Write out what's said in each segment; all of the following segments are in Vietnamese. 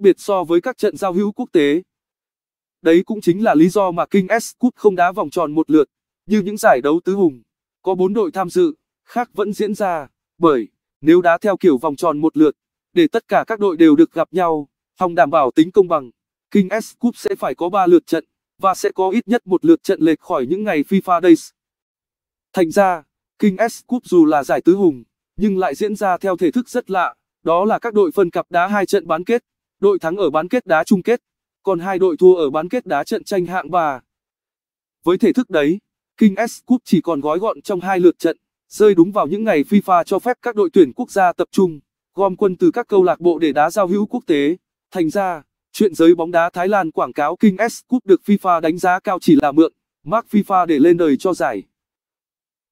biệt so với các trận giao hữu quốc tế. Đấy cũng chính là lý do mà King S Cup không đá vòng tròn một lượt, như những giải đấu tứ hùng, có bốn đội tham dự, khác vẫn diễn ra, bởi nếu đá theo kiểu vòng tròn một lượt, để tất cả các đội đều được gặp nhau, phòng đảm bảo tính công bằng, King S Cup sẽ phải có 3 lượt trận và sẽ có ít nhất một lượt trận lệch khỏi những ngày FIFA Days. Thành ra, King S Cup dù là giải tứ hùng, nhưng lại diễn ra theo thể thức rất lạ, đó là các đội phân cặp đá hai trận bán kết đội thắng ở bán kết đá chung kết, còn hai đội thua ở bán kết đá trận tranh hạng ba Với thể thức đấy, King S Cup chỉ còn gói gọn trong hai lượt trận, rơi đúng vào những ngày FIFA cho phép các đội tuyển quốc gia tập trung, gom quân từ các câu lạc bộ để đá giao hữu quốc tế. Thành ra, chuyện giới bóng đá Thái Lan quảng cáo King S Cup được FIFA đánh giá cao chỉ là mượn, mark FIFA để lên đời cho giải.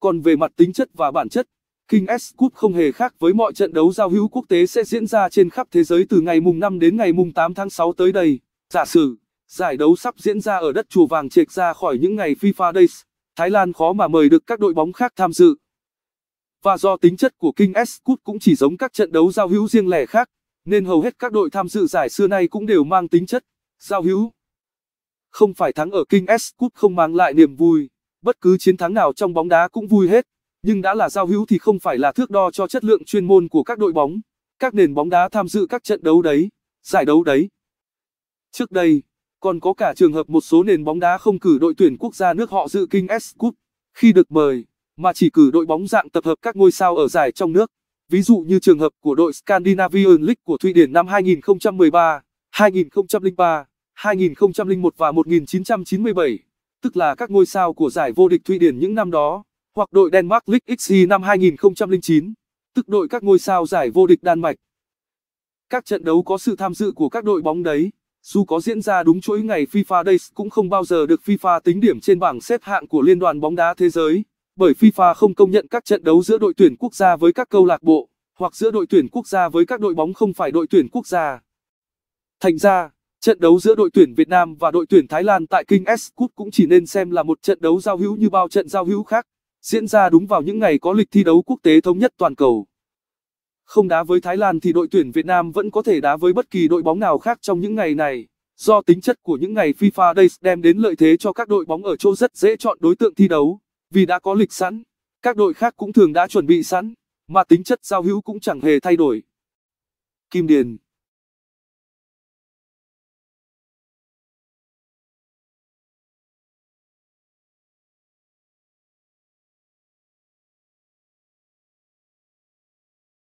Còn về mặt tính chất và bản chất, King S Cup không hề khác với mọi trận đấu giao hữu quốc tế sẽ diễn ra trên khắp thế giới từ ngày mùng 5 đến ngày mùng 8 tháng 6 tới đây. Giả sử, giải đấu sắp diễn ra ở đất Chùa Vàng trệch ra khỏi những ngày FIFA Days, Thái Lan khó mà mời được các đội bóng khác tham dự. Và do tính chất của King S Cup cũng chỉ giống các trận đấu giao hữu riêng lẻ khác, nên hầu hết các đội tham dự giải xưa nay cũng đều mang tính chất giao hữu. Không phải thắng ở King S Cup không mang lại niềm vui, bất cứ chiến thắng nào trong bóng đá cũng vui hết nhưng đã là giao hữu thì không phải là thước đo cho chất lượng chuyên môn của các đội bóng, các nền bóng đá tham dự các trận đấu đấy, giải đấu đấy. Trước đây, còn có cả trường hợp một số nền bóng đá không cử đội tuyển quốc gia nước họ dự kinh S Cup khi được mời, mà chỉ cử đội bóng dạng tập hợp các ngôi sao ở giải trong nước. Ví dụ như trường hợp của đội Scandinavian League của Thụy Điển năm 2013, 2003, 2001 và 1997, tức là các ngôi sao của giải vô địch Thụy Điển những năm đó hoặc đội Denmark League XG năm 2009, tức đội các ngôi sao giải vô địch Đan Mạch. Các trận đấu có sự tham dự của các đội bóng đấy, dù có diễn ra đúng chuỗi ngày FIFA Days cũng không bao giờ được FIFA tính điểm trên bảng xếp hạng của Liên đoàn bóng đá thế giới, bởi FIFA không công nhận các trận đấu giữa đội tuyển quốc gia với các câu lạc bộ, hoặc giữa đội tuyển quốc gia với các đội bóng không phải đội tuyển quốc gia. Thành ra, trận đấu giữa đội tuyển Việt Nam và đội tuyển Thái Lan tại King S Cup cũng chỉ nên xem là một trận đấu giao hữu như bao trận giao hữu khác diễn ra đúng vào những ngày có lịch thi đấu quốc tế thống nhất toàn cầu. Không đá với Thái Lan thì đội tuyển Việt Nam vẫn có thể đá với bất kỳ đội bóng nào khác trong những ngày này. Do tính chất của những ngày FIFA Days đem đến lợi thế cho các đội bóng ở chỗ rất dễ chọn đối tượng thi đấu, vì đã có lịch sẵn, các đội khác cũng thường đã chuẩn bị sẵn, mà tính chất giao hữu cũng chẳng hề thay đổi. Kim Điền